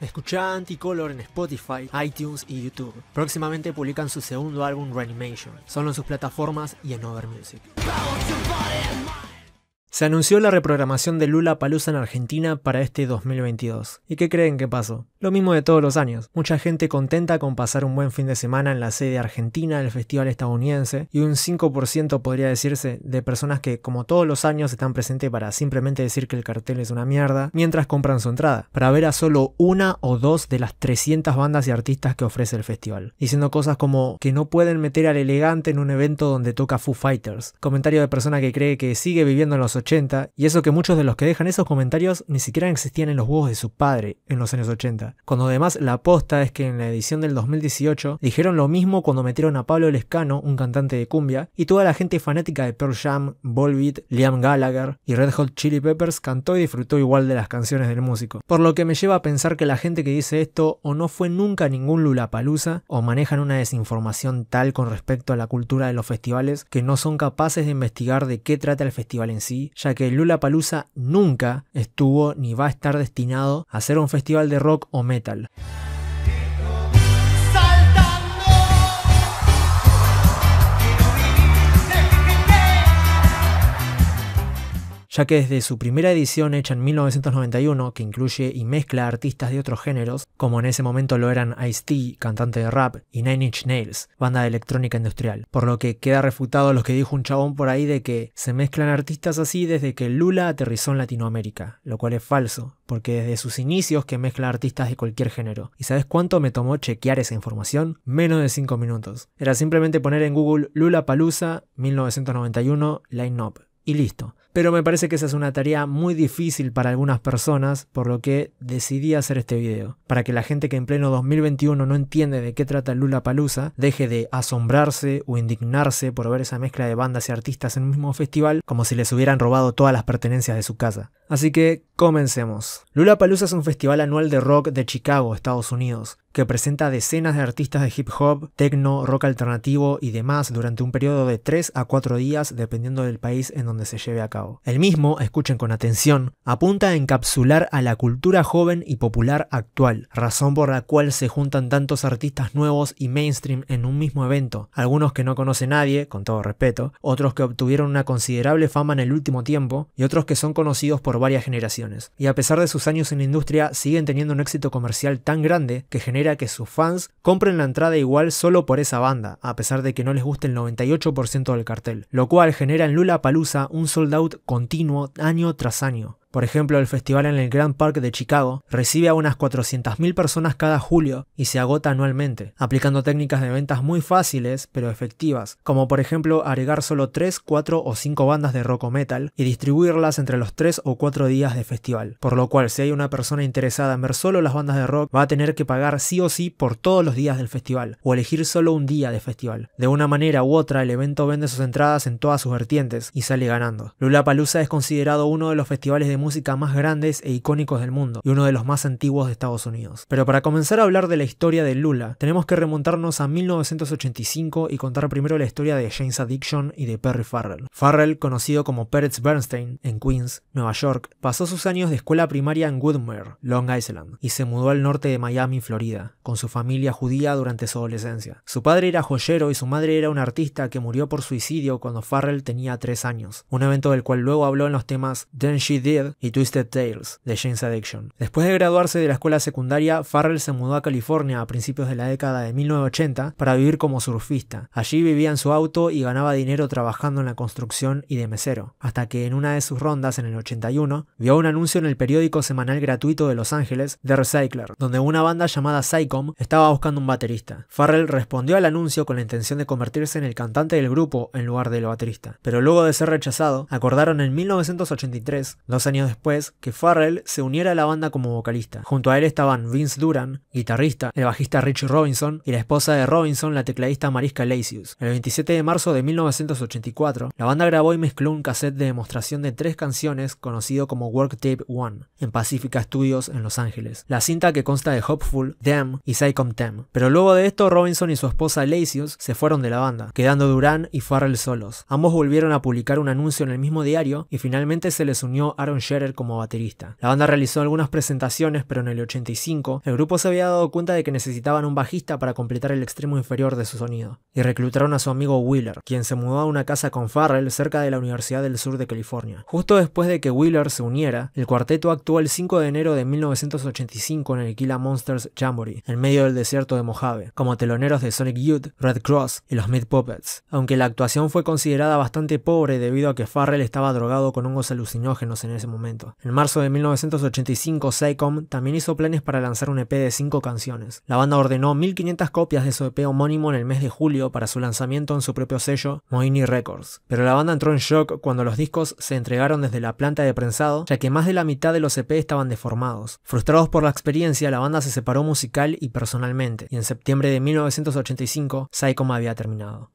Escucha Anticolor en Spotify, iTunes y YouTube. Próximamente publican su segundo álbum Reanimation, solo en sus plataformas y en Over Music. Se anunció la reprogramación de Lula Palusa en Argentina para este 2022. ¿Y qué creen que pasó? Lo mismo de todos los años, mucha gente contenta con pasar un buen fin de semana en la sede argentina del festival estadounidense y un 5% podría decirse de personas que como todos los años están presentes para simplemente decir que el cartel es una mierda mientras compran su entrada, para ver a solo una o dos de las 300 bandas y artistas que ofrece el festival, diciendo cosas como que no pueden meter al elegante en un evento donde toca Foo Fighters, comentario de persona que cree que sigue viviendo en los 80 y eso que muchos de los que dejan esos comentarios ni siquiera existían en los huevos de su padre en los años 80. Cuando además la aposta es que en la edición del 2018 dijeron lo mismo cuando metieron a Pablo Lescano, un cantante de cumbia, y toda la gente fanática de Pearl Jam, Volbeat, Liam Gallagher y Red Hot Chili Peppers cantó y disfrutó igual de las canciones del músico. Por lo que me lleva a pensar que la gente que dice esto o no fue nunca ningún ningún Lulapalooza o manejan una desinformación tal con respecto a la cultura de los festivales que no son capaces de investigar de qué trata el festival en sí, ya que Lulapalooza nunca estuvo ni va a estar destinado a ser un festival de rock o metal. ya que desde su primera edición hecha en 1991, que incluye y mezcla artistas de otros géneros, como en ese momento lo eran Ice-T, cantante de rap, y Nine Inch Nails, banda de electrónica industrial, por lo que queda refutado lo que dijo un chabón por ahí de que se mezclan artistas así desde que Lula aterrizó en Latinoamérica, lo cual es falso, porque desde sus inicios que mezcla artistas de cualquier género. ¿Y sabes cuánto me tomó chequear esa información? Menos de 5 minutos. Era simplemente poner en Google Lula Palusa 1991 Line Up y listo pero me parece que esa es una tarea muy difícil para algunas personas, por lo que decidí hacer este video, para que la gente que en pleno 2021 no entiende de qué trata Lula Palusa deje de asombrarse o indignarse por ver esa mezcla de bandas y artistas en un mismo festival como si les hubieran robado todas las pertenencias de su casa. Así que comencemos. Lula Palusa es un festival anual de rock de Chicago, Estados Unidos, que presenta decenas de artistas de hip hop, techno, rock alternativo y demás durante un periodo de 3 a 4 días dependiendo del país en donde se lleve a cabo. El mismo, escuchen con atención, apunta a encapsular a la cultura joven y popular actual, razón por la cual se juntan tantos artistas nuevos y mainstream en un mismo evento, algunos que no conoce nadie, con todo respeto, otros que obtuvieron una considerable fama en el último tiempo y otros que son conocidos por varias generaciones. Y a pesar de sus años en la industria, siguen teniendo un éxito comercial tan grande que genera que sus fans compren la entrada igual solo por esa banda, a pesar de que no les guste el 98% del cartel, lo cual genera en Lula Palusa un soldado continuo año tras año. Por ejemplo, el festival en el Grand Park de Chicago recibe a unas 400.000 personas cada julio y se agota anualmente, aplicando técnicas de ventas muy fáciles pero efectivas, como por ejemplo agregar solo 3, 4 o 5 bandas de rock o metal y distribuirlas entre los 3 o 4 días de festival, por lo cual si hay una persona interesada en ver solo las bandas de rock va a tener que pagar sí o sí por todos los días del festival, o elegir solo un día de festival. De una manera u otra, el evento vende sus entradas en todas sus vertientes y sale ganando. Lula es considerado uno de los festivales de música más grandes e icónicos del mundo, y uno de los más antiguos de Estados Unidos. Pero para comenzar a hablar de la historia de Lula, tenemos que remontarnos a 1985 y contar primero la historia de James Addiction y de Perry Farrell. Farrell, conocido como Peretz Bernstein, en Queens, Nueva York, pasó sus años de escuela primaria en Woodmere, Long Island, y se mudó al norte de Miami, Florida, con su familia judía durante su adolescencia. Su padre era joyero y su madre era una artista que murió por suicidio cuando Farrell tenía tres años, un evento del cual luego habló en los temas Then She Did y Twisted Tales de James Addiction. Después de graduarse de la escuela secundaria, Farrell se mudó a California a principios de la década de 1980 para vivir como surfista. Allí vivía en su auto y ganaba dinero trabajando en la construcción y de mesero, hasta que en una de sus rondas en el 81 vio un anuncio en el periódico semanal gratuito de Los Ángeles, The Recycler, donde una banda llamada Psycom estaba buscando un baterista. Farrell respondió al anuncio con la intención de convertirse en el cantante del grupo en lugar del baterista, pero luego de ser rechazado, acordaron en 1983, dos años después, que Farrell se uniera a la banda como vocalista. Junto a él estaban Vince Duran, guitarrista, el bajista Richie Robinson y la esposa de Robinson, la tecladista Mariska Lacius. El 27 de marzo de 1984, la banda grabó y mezcló un cassette de demostración de tres canciones conocido como Work Tape One, en Pacifica Studios en Los Ángeles. La cinta que consta de Hopeful, Damn y Psychom Them. Pero luego de esto, Robinson y su esposa Lacius se fueron de la banda, quedando Duran y Farrell solos. Ambos volvieron a publicar un anuncio en el mismo diario y finalmente se les unió Aaron como baterista. La banda realizó algunas presentaciones, pero en el 85 el grupo se había dado cuenta de que necesitaban un bajista para completar el extremo inferior de su sonido, y reclutaron a su amigo Wheeler, quien se mudó a una casa con Farrell cerca de la Universidad del Sur de California. Justo después de que Wheeler se uniera, el cuarteto actuó el 5 de enero de 1985 en el Gila Monsters Jamboree, en medio del desierto de Mojave, como teloneros de Sonic Youth, Red Cross y los Mid Puppets, aunque la actuación fue considerada bastante pobre debido a que Farrell estaba drogado con hongos alucinógenos en ese momento. En marzo de 1985, Psycom también hizo planes para lanzar un EP de 5 canciones. La banda ordenó 1500 copias de su EP homónimo en el mes de julio para su lanzamiento en su propio sello, Moini Records. Pero la banda entró en shock cuando los discos se entregaron desde la planta de prensado, ya que más de la mitad de los EP estaban deformados. Frustrados por la experiencia, la banda se separó musical y personalmente, y en septiembre de 1985, Psycom había terminado.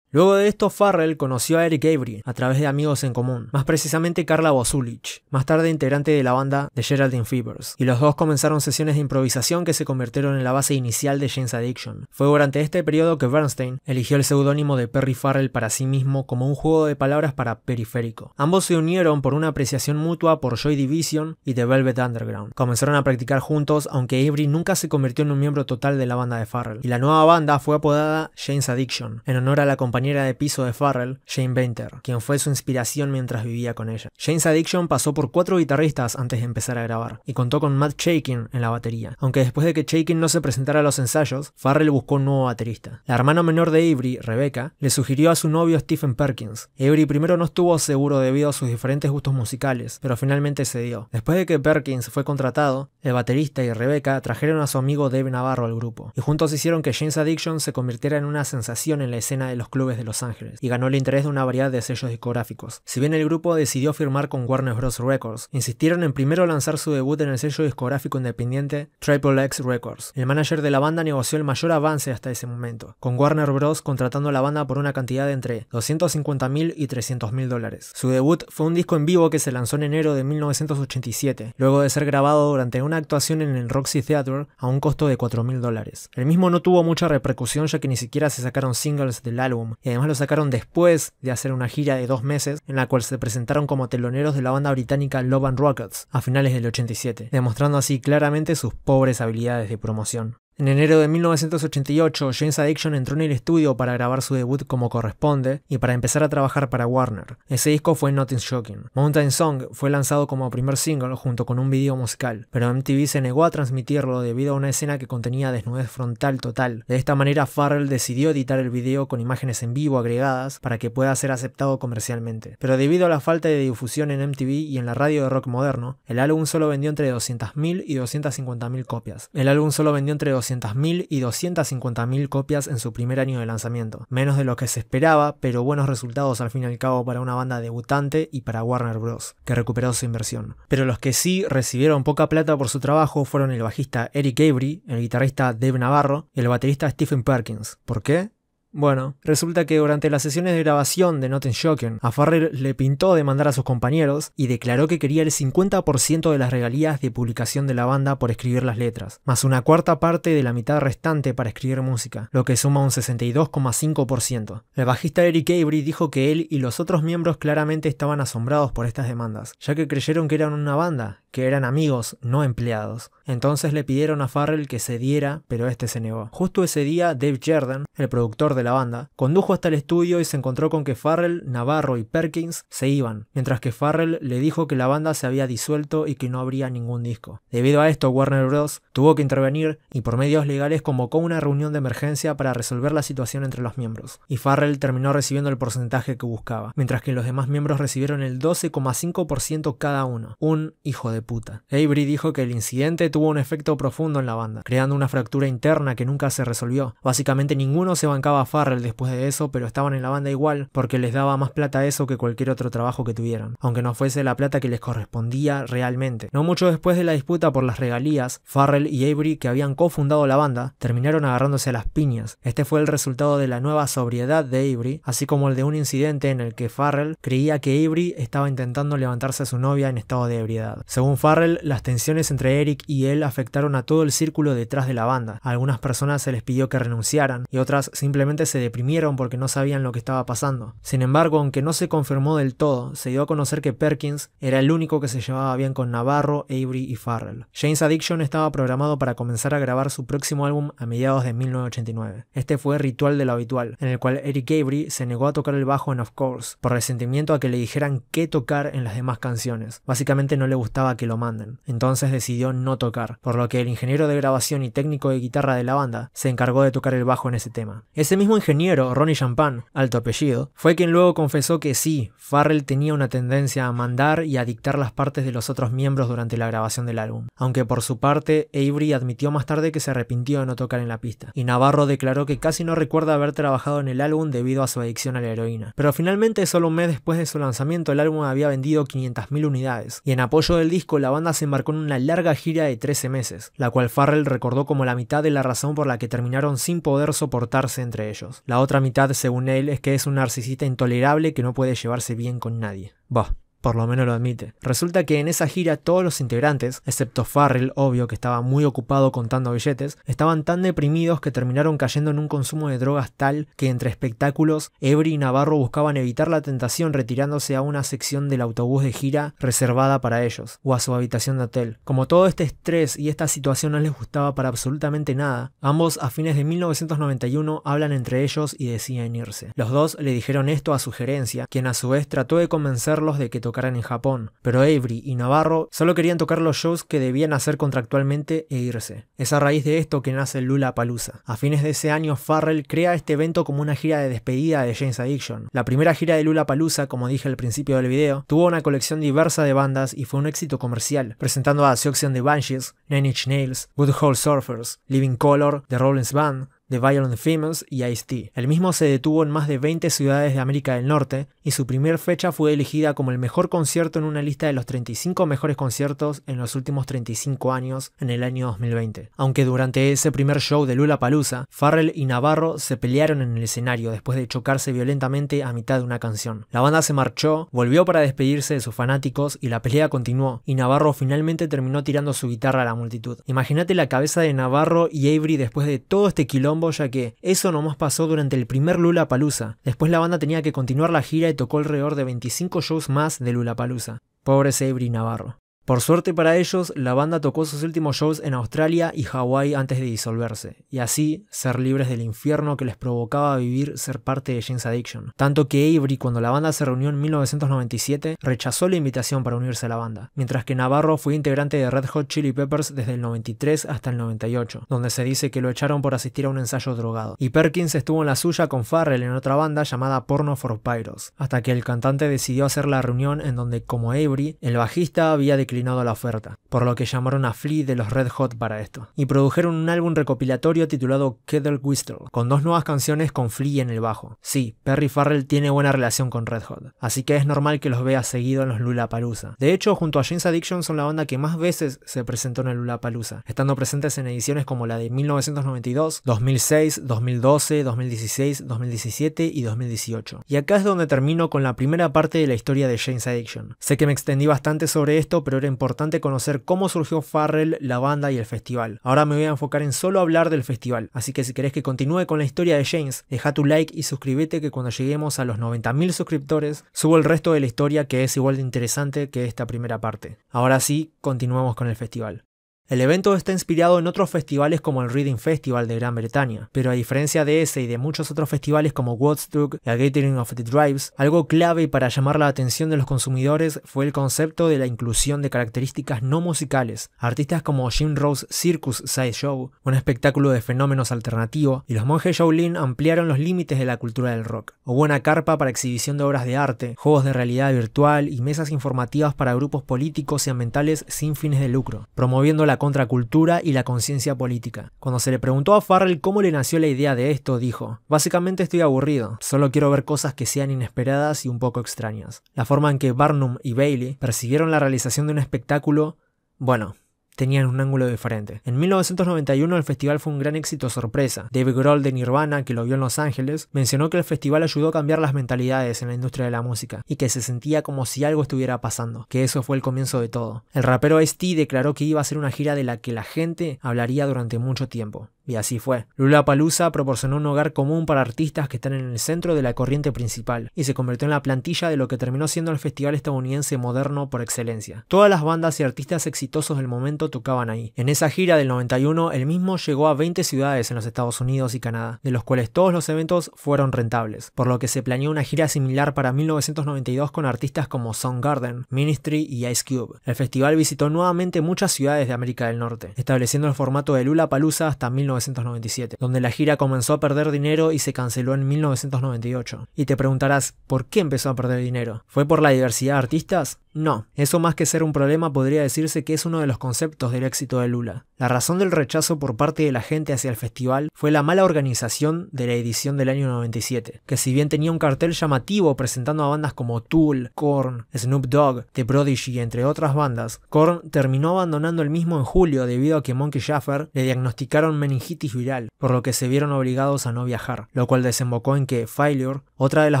Luego de esto, Farrell conoció a Eric Avery a través de amigos en común, más precisamente Carla Bozulich, más tarde integrante de la banda de Geraldine Fevers, y los dos comenzaron sesiones de improvisación que se convirtieron en la base inicial de Jane's Addiction. Fue durante este periodo que Bernstein eligió el seudónimo de Perry Farrell para sí mismo como un juego de palabras para periférico. Ambos se unieron por una apreciación mutua por Joy Division y The Velvet Underground. Comenzaron a practicar juntos, aunque Avery nunca se convirtió en un miembro total de la banda de Farrell, y la nueva banda fue apodada Jane's Addiction, en honor a la compañía compañera de piso de Farrell, Jane Bainter, quien fue su inspiración mientras vivía con ella. Jane's Addiction pasó por cuatro guitarristas antes de empezar a grabar, y contó con Matt Shaking en la batería, aunque después de que Chaikin no se presentara a los ensayos, Farrell buscó un nuevo baterista. La hermana menor de Avery, Rebecca, le sugirió a su novio Stephen Perkins. Avery primero no estuvo seguro debido a sus diferentes gustos musicales, pero finalmente cedió. Después de que Perkins fue contratado, el baterista y Rebecca trajeron a su amigo Dave Navarro al grupo, y juntos hicieron que Jane's Addiction se convirtiera en una sensación en la escena de los clubes de Los Ángeles y ganó el interés de una variedad de sellos discográficos. Si bien el grupo decidió firmar con Warner Bros. Records, insistieron en primero lanzar su debut en el sello discográfico independiente Triple X Records. El manager de la banda negoció el mayor avance hasta ese momento, con Warner Bros. contratando a la banda por una cantidad de entre 250.000 y 300.000 dólares. Su debut fue un disco en vivo que se lanzó en enero de 1987, luego de ser grabado durante una actuación en el Roxy Theater a un costo de 4.000 dólares. El mismo no tuvo mucha repercusión ya que ni siquiera se sacaron singles del álbum, y además lo sacaron después de hacer una gira de dos meses en la cual se presentaron como teloneros de la banda británica Love and Rockets a finales del 87, demostrando así claramente sus pobres habilidades de promoción. En enero de 1988, James Addiction entró en el estudio para grabar su debut como corresponde y para empezar a trabajar para Warner. Ese disco fue Nothing's Shocking. Mountain Song fue lanzado como primer single junto con un video musical, pero MTV se negó a transmitirlo debido a una escena que contenía desnudez frontal total. De esta manera, Farrell decidió editar el video con imágenes en vivo agregadas para que pueda ser aceptado comercialmente. Pero debido a la falta de difusión en MTV y en la radio de rock moderno, el álbum solo vendió entre 200.000 y 250.000 copias. El álbum solo vendió entre 200.000 y 250.000 copias en su primer año de lanzamiento, menos de lo que se esperaba, pero buenos resultados al fin y al cabo para una banda debutante y para Warner Bros., que recuperó su inversión. Pero los que sí recibieron poca plata por su trabajo fueron el bajista Eric Avery, el guitarrista Dave Navarro y el baterista Stephen Perkins. ¿Por qué? Bueno, resulta que durante las sesiones de grabación de Noten Shocken, a Farrell le pintó demandar a sus compañeros y declaró que quería el 50% de las regalías de publicación de la banda por escribir las letras, más una cuarta parte de la mitad restante para escribir música, lo que suma un 62,5%. El bajista Eric Avery dijo que él y los otros miembros claramente estaban asombrados por estas demandas, ya que creyeron que eran una banda, que eran amigos, no empleados. Entonces le pidieron a Farrell que se diera, pero este se negó. Justo ese día, Dave Jordan, el productor de la banda, condujo hasta el estudio y se encontró con que Farrell, Navarro y Perkins se iban, mientras que Farrell le dijo que la banda se había disuelto y que no habría ningún disco. Debido a esto, Warner Bros. tuvo que intervenir y por medios legales convocó una reunión de emergencia para resolver la situación entre los miembros, y Farrell terminó recibiendo el porcentaje que buscaba, mientras que los demás miembros recibieron el 12,5% cada uno. Un hijo de puta. Avery dijo que el incidente tuvo un efecto profundo en la banda, creando una fractura interna que nunca se resolvió. Básicamente ninguno se bancaba Farrell después de eso, pero estaban en la banda igual porque les daba más plata eso que cualquier otro trabajo que tuvieran, aunque no fuese la plata que les correspondía realmente. No mucho después de la disputa por las regalías, Farrell y Avery, que habían cofundado la banda, terminaron agarrándose a las piñas. Este fue el resultado de la nueva sobriedad de Avery, así como el de un incidente en el que Farrell creía que Avery estaba intentando levantarse a su novia en estado de ebriedad. Según Farrell, las tensiones entre Eric y él afectaron a todo el círculo detrás de la banda. algunas personas se les pidió que renunciaran y otras simplemente se deprimieron porque no sabían lo que estaba pasando. Sin embargo, aunque no se confirmó del todo, se dio a conocer que Perkins era el único que se llevaba bien con Navarro, Avery y Farrell. James Addiction estaba programado para comenzar a grabar su próximo álbum a mediados de 1989. Este fue Ritual de lo Habitual, en el cual Eric Avery se negó a tocar el bajo en Of Course, por resentimiento a que le dijeran qué tocar en las demás canciones. Básicamente no le gustaba que lo manden, entonces decidió no tocar, por lo que el ingeniero de grabación y técnico de guitarra de la banda se encargó de tocar el bajo en ese tema. Ese mismo mismo ingeniero, Ronnie Champagne, alto apellido, fue quien luego confesó que sí, Farrell tenía una tendencia a mandar y a dictar las partes de los otros miembros durante la grabación del álbum, aunque por su parte Avery admitió más tarde que se arrepintió de no tocar en la pista, y Navarro declaró que casi no recuerda haber trabajado en el álbum debido a su adicción a la heroína. Pero finalmente, solo un mes después de su lanzamiento, el álbum había vendido 500.000 unidades, y en apoyo del disco la banda se embarcó en una larga gira de 13 meses, la cual Farrell recordó como la mitad de la razón por la que terminaron sin poder soportarse entre ellos. La otra mitad, según él, es que es un narcisista intolerable que no puede llevarse bien con nadie. Bah, por lo menos lo admite. Resulta que en esa gira todos los integrantes, excepto Farrell, obvio que estaba muy ocupado contando billetes, estaban tan deprimidos que terminaron cayendo en un consumo de drogas tal que entre espectáculos, Every y Navarro buscaban evitar la tentación retirándose a una sección del autobús de gira reservada para ellos, o a su habitación de hotel. Como todo este estrés y esta situación no les gustaba para absolutamente nada, ambos a fines de 1991 hablan entre ellos y deciden irse. Los dos le dijeron esto a su gerencia, quien a su vez trató de convencerlos de que tocaran tocaran en Japón, pero Avery y Navarro solo querían tocar los shows que debían hacer contractualmente e irse. Es a raíz de esto que nace Lula Palusa. A fines de ese año, Farrell crea este evento como una gira de despedida de James Addiction. La primera gira de Lula Palusa, como dije al principio del video, tuvo una colección diversa de bandas y fue un éxito comercial, presentando a The de Banshees, Nine Inch Nails, Good Surfers, Living Color, The Rollins Band, The Violent Famous y Ice-T. El mismo se detuvo en más de 20 ciudades de América del Norte y su primer fecha fue elegida como el mejor concierto en una lista de los 35 mejores conciertos en los últimos 35 años en el año 2020. Aunque durante ese primer show de Lula Palusa, Farrell y Navarro se pelearon en el escenario después de chocarse violentamente a mitad de una canción. La banda se marchó, volvió para despedirse de sus fanáticos y la pelea continuó, y Navarro finalmente terminó tirando su guitarra a la multitud. Imagínate la cabeza de Navarro y Avery después de todo este quilombo ya que eso nomás pasó durante el primer Lula Palusa. Después la banda tenía que continuar la gira y tocó alrededor de 25 shows más de Lula Palusa. Pobre Sebri Navarro. Por suerte para ellos, la banda tocó sus últimos shows en Australia y Hawái antes de disolverse, y así ser libres del infierno que les provocaba vivir ser parte de James Addiction. Tanto que Avery, cuando la banda se reunió en 1997, rechazó la invitación para unirse a la banda, mientras que Navarro fue integrante de Red Hot Chili Peppers desde el 93 hasta el 98, donde se dice que lo echaron por asistir a un ensayo drogado. Y Perkins estuvo en la suya con Farrell en otra banda llamada Porno for Pyros, hasta que el cantante decidió hacer la reunión en donde, como Avery, el bajista había declarado la oferta, por lo que llamaron a Flea de los Red Hot para esto, y produjeron un álbum recopilatorio titulado Kettle Whistle, con dos nuevas canciones con Flea en el bajo. Sí, Perry Farrell tiene buena relación con Red Hot, así que es normal que los vea seguido en los Lollapalooza. De hecho, junto a Jane's Addiction son la banda que más veces se presentó en el Lollapalooza, estando presentes en ediciones como la de 1992, 2006, 2012, 2016, 2017 y 2018. Y acá es donde termino con la primera parte de la historia de Jane's Addiction. Sé que me extendí bastante sobre esto, pero importante conocer cómo surgió Farrell, la banda y el festival. Ahora me voy a enfocar en solo hablar del festival, así que si querés que continúe con la historia de James, deja tu like y suscríbete que cuando lleguemos a los 90.000 suscriptores, subo el resto de la historia que es igual de interesante que esta primera parte. Ahora sí, continuemos con el festival. El evento está inspirado en otros festivales como el Reading Festival de Gran Bretaña, pero a diferencia de ese y de muchos otros festivales como Woodstock y A Gathering of the Drives, algo clave para llamar la atención de los consumidores fue el concepto de la inclusión de características no musicales. Artistas como Jim Rose Circus Show, un espectáculo de fenómenos alternativo, y los monjes Shaolin ampliaron los límites de la cultura del rock. O Buena carpa para exhibición de obras de arte, juegos de realidad virtual y mesas informativas para grupos políticos y ambientales sin fines de lucro, promoviendo la contracultura y la conciencia política. Cuando se le preguntó a Farrell cómo le nació la idea de esto, dijo, básicamente estoy aburrido, solo quiero ver cosas que sean inesperadas y un poco extrañas. La forma en que Barnum y Bailey persiguieron la realización de un espectáculo, bueno, tenían un ángulo diferente. En 1991 el festival fue un gran éxito sorpresa. Dave Grohl de Nirvana, que lo vio en Los Ángeles, mencionó que el festival ayudó a cambiar las mentalidades en la industria de la música y que se sentía como si algo estuviera pasando, que eso fue el comienzo de todo. El rapero ST declaró que iba a ser una gira de la que la gente hablaría durante mucho tiempo. Y así fue. Lula Palusa proporcionó un hogar común para artistas que están en el centro de la corriente principal y se convirtió en la plantilla de lo que terminó siendo el festival estadounidense moderno por excelencia. Todas las bandas y artistas exitosos del momento tocaban ahí. En esa gira del 91, el mismo llegó a 20 ciudades en los Estados Unidos y Canadá, de los cuales todos los eventos fueron rentables, por lo que se planeó una gira similar para 1992 con artistas como Soundgarden, Ministry y Ice Cube. El festival visitó nuevamente muchas ciudades de América del Norte, estableciendo el formato de Lula Palusa hasta 1997, donde la gira comenzó a perder dinero y se canceló en 1998. Y te preguntarás, ¿por qué empezó a perder dinero? ¿Fue por la diversidad de artistas? No, eso más que ser un problema podría decirse que es uno de los conceptos del éxito de Lula. La razón del rechazo por parte de la gente hacia el festival fue la mala organización de la edición del año 97, que si bien tenía un cartel llamativo presentando a bandas como Tool, Korn, Snoop Dogg, The Prodigy, entre otras bandas, Korn terminó abandonando el mismo en julio debido a que Monkey Jaffer le diagnosticaron meningitis viral, por lo que se vieron obligados a no viajar, lo cual desembocó en que Failure, otra de las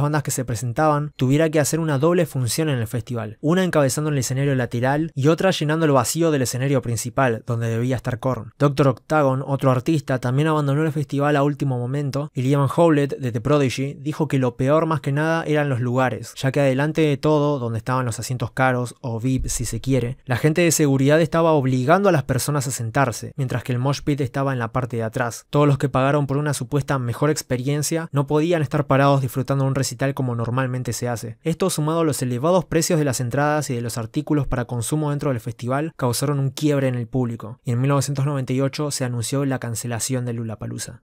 bandas que se presentaban, tuviera que hacer una doble función en el festival, una encabezando el escenario lateral y otra llenando el vacío del escenario principal, donde debía estar Korn. Doctor Octagon, otro artista, también abandonó el festival a último momento y Liam Howlett de The Prodigy dijo que lo peor más que nada eran los lugares, ya que adelante de todo, donde estaban los asientos caros o VIP si se quiere, la gente de seguridad estaba obligando a las personas a sentarse, mientras que el mosh pit estaba en la parte de atrás. Todos los que pagaron por una supuesta mejor experiencia no podían estar parados disfrutando un recital como normalmente se hace. Esto sumado a los elevados precios de las entradas y de los artículos para consumo dentro del festival causaron un quiebre en el público, y en 1998 se anunció la cancelación de Lulapalooza.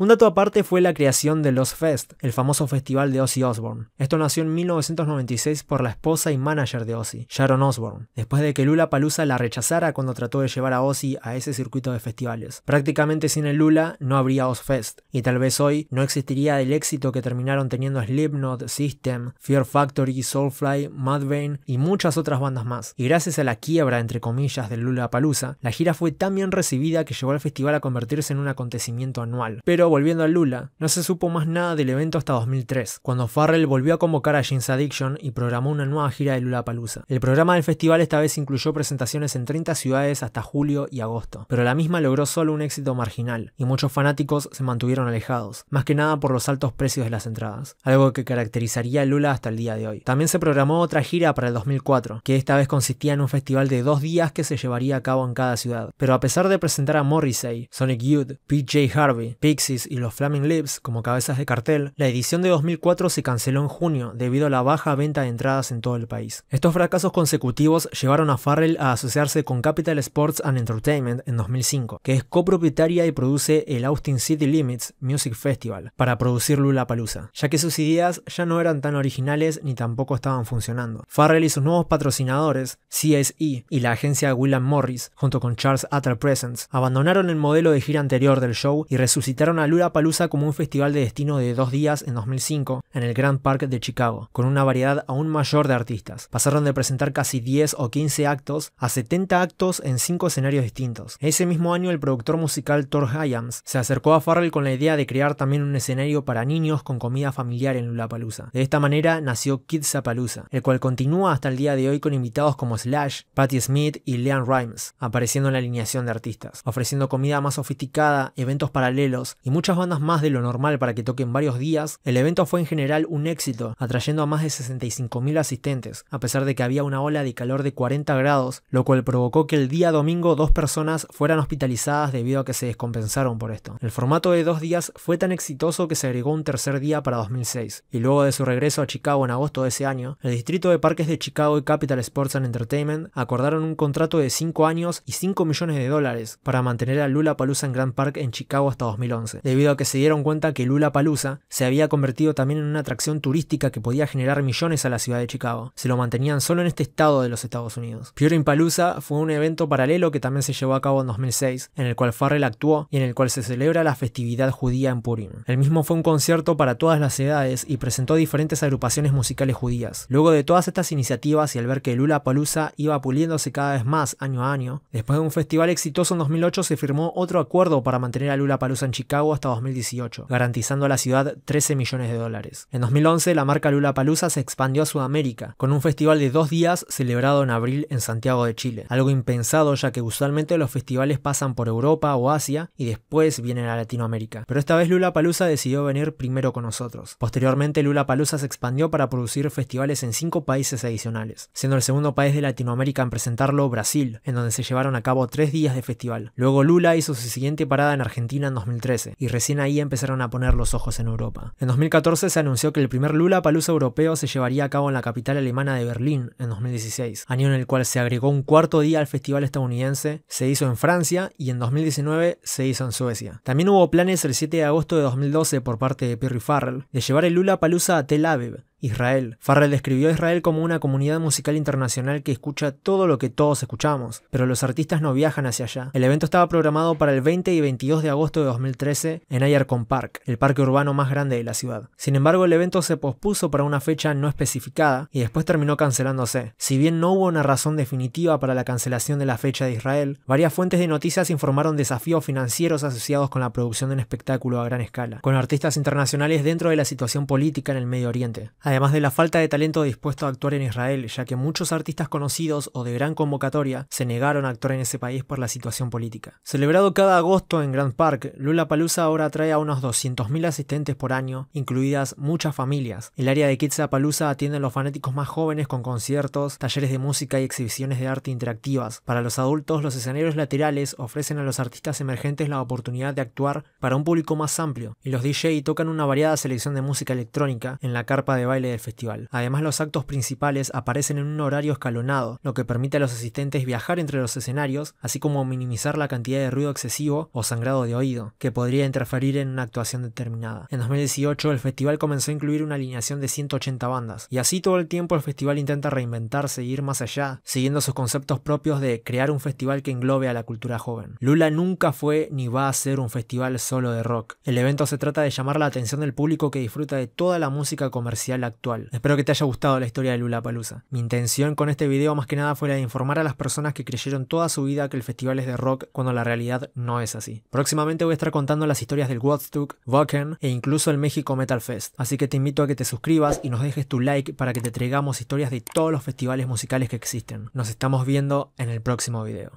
Un dato aparte fue la creación de Los Fest, el famoso festival de Ozzy Osbourne. Esto nació en 1996 por la esposa y manager de Ozzy, Sharon Osbourne, después de que Lula Palusa la rechazara cuando trató de llevar a Ozzy a ese circuito de festivales. Prácticamente sin el Lula no habría Fest y tal vez hoy no existiría el éxito que terminaron teniendo Slipknot, System, Fear Factory, Soulfly, Mudvayne y muchas otras bandas más. Y gracias a la quiebra entre comillas del Lula Palusa, la gira fue tan bien recibida que llevó al festival a convertirse en un acontecimiento anual. Pero volviendo a Lula, no se supo más nada del evento hasta 2003, cuando Farrell volvió a convocar a Jeans Addiction y programó una nueva gira de Lula Palusa. El programa del festival esta vez incluyó presentaciones en 30 ciudades hasta julio y agosto, pero la misma logró solo un éxito marginal, y muchos fanáticos se mantuvieron alejados, más que nada por los altos precios de las entradas, algo que caracterizaría a Lula hasta el día de hoy. También se programó otra gira para el 2004, que esta vez consistía en un festival de dos días que se llevaría a cabo en cada ciudad, pero a pesar de presentar a Morrissey, Sonic Youth, PJ Harvey, Pixies, y los Flaming Lips como cabezas de cartel, la edición de 2004 se canceló en junio debido a la baja venta de entradas en todo el país. Estos fracasos consecutivos llevaron a Farrell a asociarse con Capital Sports and Entertainment en 2005, que es copropietaria y produce el Austin City Limits Music Festival para producir Lula ya que sus ideas ya no eran tan originales ni tampoco estaban funcionando. Farrell y sus nuevos patrocinadores, CSE y la agencia William Morris, junto con Charles Atter Presents, abandonaron el modelo de gira anterior del show y resucitaron a Lula como un festival de destino de dos días en 2005 en el Grand Park de Chicago, con una variedad aún mayor de artistas. Pasaron de presentar casi 10 o 15 actos a 70 actos en 5 escenarios distintos. Ese mismo año el productor musical Thor Hyams se acercó a Farrell con la idea de crear también un escenario para niños con comida familiar en Lulapalooza. De esta manera nació Kidsapalooza, el cual continúa hasta el día de hoy con invitados como Slash, Patti Smith y Leon Rimes, apareciendo en la alineación de artistas, ofreciendo comida más sofisticada, eventos paralelos y muchas bandas más de lo normal para que toquen varios días, el evento fue en general un éxito, atrayendo a más de 65.000 asistentes, a pesar de que había una ola de calor de 40 grados, lo cual provocó que el día domingo dos personas fueran hospitalizadas debido a que se descompensaron por esto. El formato de dos días fue tan exitoso que se agregó un tercer día para 2006, y luego de su regreso a Chicago en agosto de ese año, el Distrito de Parques de Chicago y Capital Sports and Entertainment acordaron un contrato de 5 años y 5 millones de dólares para mantener a Lula Palusa en Grand Park en Chicago hasta 2011 debido a que se dieron cuenta que Lula Palusa se había convertido también en una atracción turística que podía generar millones a la ciudad de Chicago. Se lo mantenían solo en este estado de los Estados Unidos. Purim Palusa fue un evento paralelo que también se llevó a cabo en 2006, en el cual Farrell actuó y en el cual se celebra la festividad judía en Purim. El mismo fue un concierto para todas las edades y presentó diferentes agrupaciones musicales judías. Luego de todas estas iniciativas y al ver que Lula Palusa iba puliéndose cada vez más año a año, después de un festival exitoso en 2008 se firmó otro acuerdo para mantener a Lula Palusa en Chicago hasta 2018, garantizando a la ciudad 13 millones de dólares. En 2011, la marca Lula Palusa se expandió a Sudamérica, con un festival de dos días celebrado en abril en Santiago de Chile, algo impensado ya que usualmente los festivales pasan por Europa o Asia y después vienen a Latinoamérica. Pero esta vez Lula Palusa decidió venir primero con nosotros. Posteriormente, Lula Palusa se expandió para producir festivales en cinco países adicionales, siendo el segundo país de Latinoamérica en presentarlo Brasil, en donde se llevaron a cabo tres días de festival. Luego Lula hizo su siguiente parada en Argentina en 2013, y recién ahí empezaron a poner los ojos en Europa. En 2014 se anunció que el primer Lula Palusa europeo se llevaría a cabo en la capital alemana de Berlín en 2016, año en el cual se agregó un cuarto día al festival estadounidense, se hizo en Francia y en 2019 se hizo en Suecia. También hubo planes el 7 de agosto de 2012 por parte de Perry Farrell de llevar el Lula Palusa a Tel Aviv, Israel. Farrell describió a Israel como una comunidad musical internacional que escucha todo lo que todos escuchamos, pero los artistas no viajan hacia allá. El evento estaba programado para el 20 y 22 de agosto de 2013 en Ayarcon Park, el parque urbano más grande de la ciudad. Sin embargo, el evento se pospuso para una fecha no especificada y después terminó cancelándose. Si bien no hubo una razón definitiva para la cancelación de la fecha de Israel, varias fuentes de noticias informaron desafíos financieros asociados con la producción de un espectáculo a gran escala, con artistas internacionales dentro de la situación política en el Medio Oriente además de la falta de talento dispuesto a actuar en Israel, ya que muchos artistas conocidos o de gran convocatoria se negaron a actuar en ese país por la situación política. Celebrado cada agosto en Grand Park, Lula Palusa ahora atrae a unos 200.000 asistentes por año, incluidas muchas familias. El área de Palusa atiende a los fanáticos más jóvenes con conciertos, talleres de música y exhibiciones de arte interactivas. Para los adultos, los escenarios laterales ofrecen a los artistas emergentes la oportunidad de actuar para un público más amplio, y los DJ tocan una variada selección de música electrónica en la carpa de baile del festival. Además, los actos principales aparecen en un horario escalonado, lo que permite a los asistentes viajar entre los escenarios, así como minimizar la cantidad de ruido excesivo o sangrado de oído, que podría interferir en una actuación determinada. En 2018, el festival comenzó a incluir una alineación de 180 bandas, y así todo el tiempo el festival intenta reinventarse e ir más allá, siguiendo sus conceptos propios de crear un festival que englobe a la cultura joven. Lula nunca fue ni va a ser un festival solo de rock. El evento se trata de llamar la atención del público que disfruta de toda la música comercial actual. Espero que te haya gustado la historia de Lula Palusa. Mi intención con este video más que nada fue la de informar a las personas que creyeron toda su vida que el festival es de rock cuando la realidad no es así. Próximamente voy a estar contando las historias del Woodstock, Wacken e incluso el México Metal Fest, así que te invito a que te suscribas y nos dejes tu like para que te traigamos historias de todos los festivales musicales que existen. Nos estamos viendo en el próximo video.